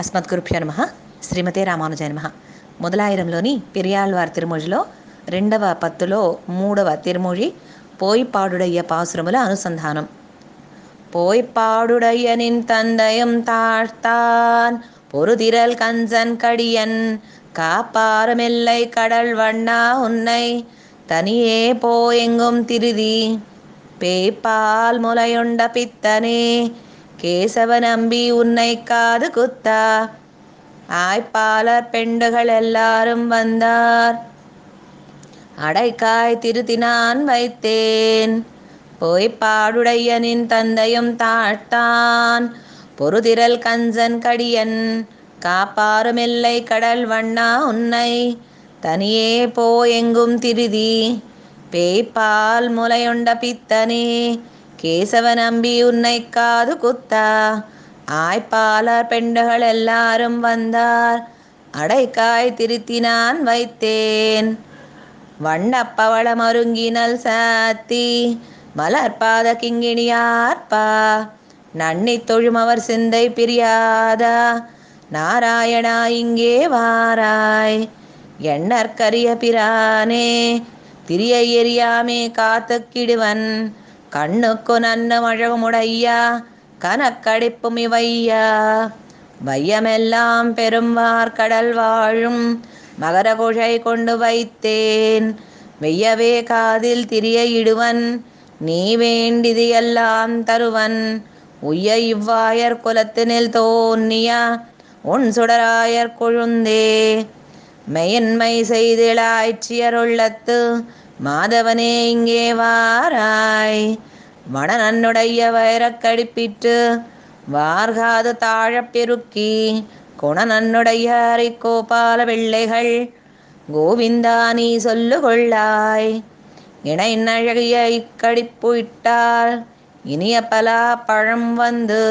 అస్మద్గురుభ్యో నమ శ్రీమతే రామానుజ నమ మొదలాయిరంలోని పెరియాళ్వార్ తిరుమూజిలో రెండవ పత్తులో మూడవ తిరుమూజి పోయిపాడుడయ్య పాడుడయ్య అనుసంధానం పోయిపాడుడయ్య పాడుడయ్య నిన్ తందయం తాழ்తాన్ పొరుదిరల్ கஞ்சன் కడియన్ காப்பாரமெல்லை கடல் வண்ணா ఉన్నై தனியே போயெங்கும் திருதி பேய்பால் முலையுண்ட பித்தனே கேசவ நம்பி உன்னை காது குத்தா ஆய்ப்பாளர் பெண்டுகள் எல்லாரும் வந்தார் அடைக்காய் நான் வைத்தேன் போய் பாடுடையனின் தந்தையும் தாழ்த்தான் பொறுதிரல் கஞ்சன் கடியன் காப்பாருமில்லை கடல் வண்ணா உன்னை தனியே போயெங்கும் திருதி பேய்பால் முலையுண்ட பித்தனே கேசவ நம்பி உன்னை காது குத்தா ஆய்ப்பாளர் பெண்டுகள் எல்லாரும் வந்தார் அடைக்காய் நான் வைத்தேன் வண்ணப்பவளம் அருங்கினல் சாத்தி மலர்பாத கிங்கிணியார்பா நன்னி தொழுமவர் சிந்தை பிரியாதா நாராயணா இங்கே வாராய் எண்ணற்கரிய பிரானே திரிய எரியாமே காத்துக்கிடுவன் కన్నుకు నన్ను మഴകുമുടయ్యా కనക്കടിപ്പും ഇവയ്യാ வையமெல்லாம் பெரும்வார் கடல் வாழும் மகர குழை கொண்டு வைத்தேன் வெய்யவே காதில் திரிய இடுவன் நீ வேண்டிது எல்லாம் தருவன் உய்ய இவ்வாயர் குலத்தினில் தோன்னியா உன் சுடராயர் கொழுந்தே மெயின்மை செய்திழாய்ச்சியருள்ளத்து மாதவனே இங்கே வாராய் வடநன்னுடைய வைரக்கடிப்பிட்டு வார்காத தாழப் பெருக்கி குணநன்னுடைய அரிக்கோபால பிள்ளைகள் கோவிந்தா நீ சொல்லு கொள்ளாய் இணை நழகிய இக்கடிப்பு இட்டால் இனிய பலா பழம் வந்து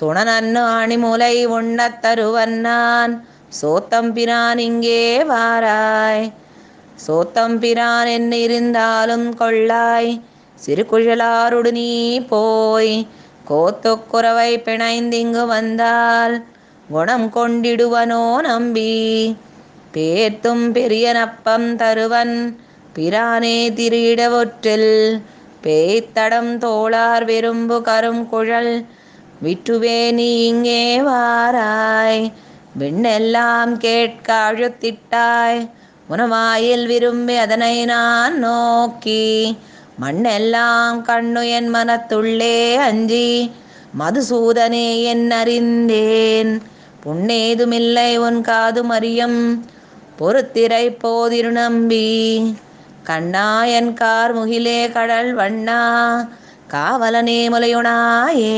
சுணனன்னு அணிமுலை உண்ணத் தருவன் நான் சோத்தம்பிரான் இங்கே வாராய் சோத்தம்பிரான் என்னிருந்தாலும் கொள்ளாய் சிறுகுழலாருடு நீ போய் கோத்துக்குறவை பிணைந்திங்கு வந்தால் குணம் கொண்டிடுவனோ நம்பி பேத்தும் பெரிய நப்பம் தருவன் பிரானே திரியிடவொற்றில் பேய்த்தடம் தோளார் வெறும்பு கரும் குழல் விட்டுவே நீ இங்கே வாராய் விண்ணெல்லாம் கேட்க அழுத்திட்டாய் உனவாயில் விரும்பி அதனை நான் நோக்கி மண்ணெல்லாம் கண்ணு என் மனத்துள்ளே அஞ்சி மதுசூதனே என் அறிந்தேன் புண்ணேதுமில்லை உன் காது மரியம் பொறுத்திரை போதிரு நம்பி கண்ணா என் கார் முகிலே கடல் வண்ணா காவலனே முலையுனாயே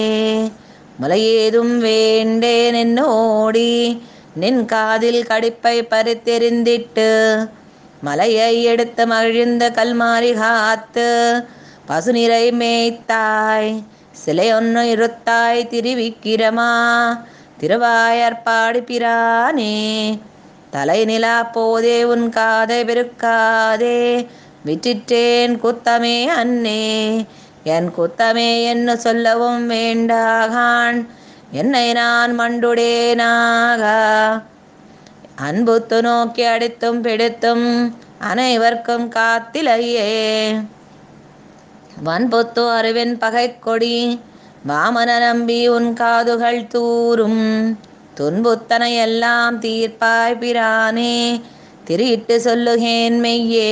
முலையேதும் வேண்டேன் என்னோடி நின் காதில் கடிப்பை பறித்தெறிந்திட்டு மலையை எடுத்து மகிழ்ந்த கல்மாரி காத்து பசுநிறை மேய்த்தாய் சிலை ஒன்று இருத்தாய் திருவிக்கிரமா திருவாயற்பாடு பிரானே தலை நிலா போதே உன் காதை பெருக்காதே விற்றிட்டேன் குத்தமே அன்னே என் குத்தமே என்ன சொல்லவும் வேண்டாகான் என்னை நான் மண்டுடேனாக அன்புத்து நோக்கி அடித்தும் பிடித்தும் அனைவர்க்கும் காத்திலையே வன்புத்து அறிவின் பகை கொடி வாமன நம்பி உன் காதுகள் தூரும் துன்புத்தனை எல்லாம் தீர்ப்பாய் பிரானே திரியிட்டு சொல்லுகேன் மெய்யே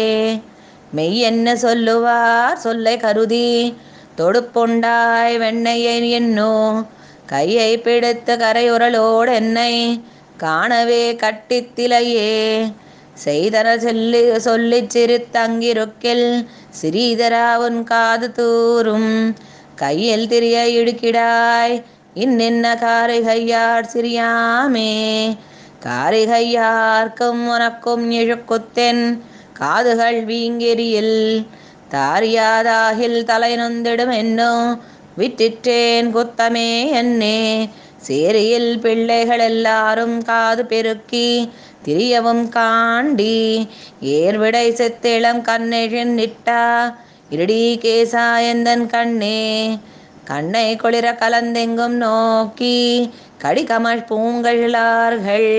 மெய் என்ன சொல்லுவார் சொல்லை கருதி தொடுப்புண்டாய் வெண்ணையை என்னோ கையை பிடித்த கரையுரலோடு என்னை காணவே கட்டித்திலையே செய்தர சொல்லி சொல்லி சிறுத்தங்கிருக்கில் சிறீதரா உன் காது தூரும் கையில் திரிய இடுக்கிடாய் இன்னென்ன காரிகையார் சிரியாமே காரிகையார்க்கும் உனக்கும் இழுக்குத்தென் காதுகள் வீங்கெறியில் தாரியாதாகில் தலை நொந்திடும் என்னும் விற்றிற்றேன் குத்தமே என்னே சேரியில் பிள்ளைகள் எல்லாரும் காது பெருக்கி திரியவும் காண்டி ஏர்விடை செத்தேளம் கண்ணெழின் நிட்டா இருடி கேசா எந்தன் கண்ணே கண்ணை குளிர கலந்தெங்கும் நோக்கி கடிகமழ் பூங்கழார்கள்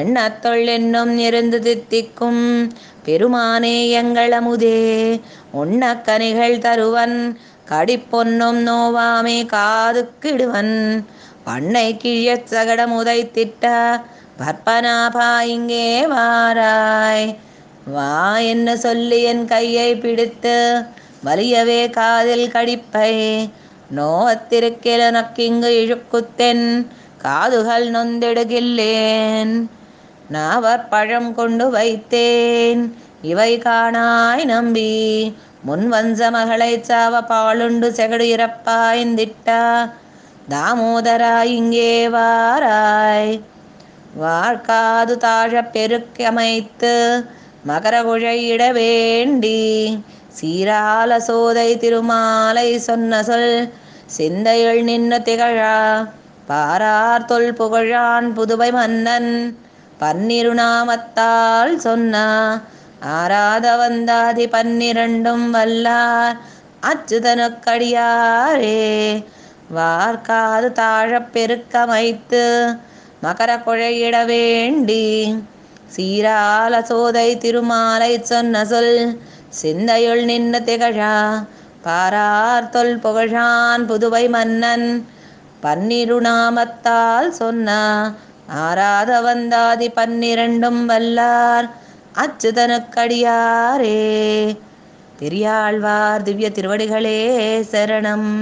எண்ணத்தொள் என்னும் இருந்து தித்திக்கும் பெருமானே எங்கள் அமுதே உண்ணக்கனிகள் தருவன் கடிப்பொன்னும் நோவாமே காதுக்கிடுவன் பண்ணை கிழிய சகடம் உதைத்திட்ட பற்பனாபா இங்கே வாராய் வா என்ன சொல்லி என் கையை பிடித்து வலியவே காதில் கடிப்பை நோவத்திருக்கிற நக்கிங்கு இழுக்குத்தென் காதுகள் நொந்திடுகில்லேன் நாவற் பழம் கொண்டு வைத்தேன் இவை காணாய் நம்பி முன்வஞ்ச மகளை மகளைச் சாவ பாலுண்டு செகடு இறப்பாய்ந்திட்டா தாமோதராய் இங்கே வாராய் வார்க்காது தாழ பெருக்கமைத்து மகர குழையிட வேண்டி சீரால சோதை திருமாலை சொன்ன சொல் சிந்தையுள் நின்ன திகழா பாரார் தொல் புகழான் புதுவை மன்னன் பன்னிருநாமத்தால் சொன்ன ஆராத வந்தாதி பன்னிரண்டும் வல்லார் அச்சுதனுக்கடியாரே வார்க்காது தாழப் வைத்து மகர குழையிட வேண்டி சீரால சோதை திருமாலை சொன்ன சொல் சிந்தையுள் நின்று திகழா பாரார் தொல் புகழான் புதுவை மன்னன் பன்னிருநாமத்தால் சொன்ன ஆராத வந்தாதி பன்னிரண்டும் வல்லார் அச்சுதனுக்கடியாரே பெரியாழ்வார் திவ்ய திருவடிகளே சரணம்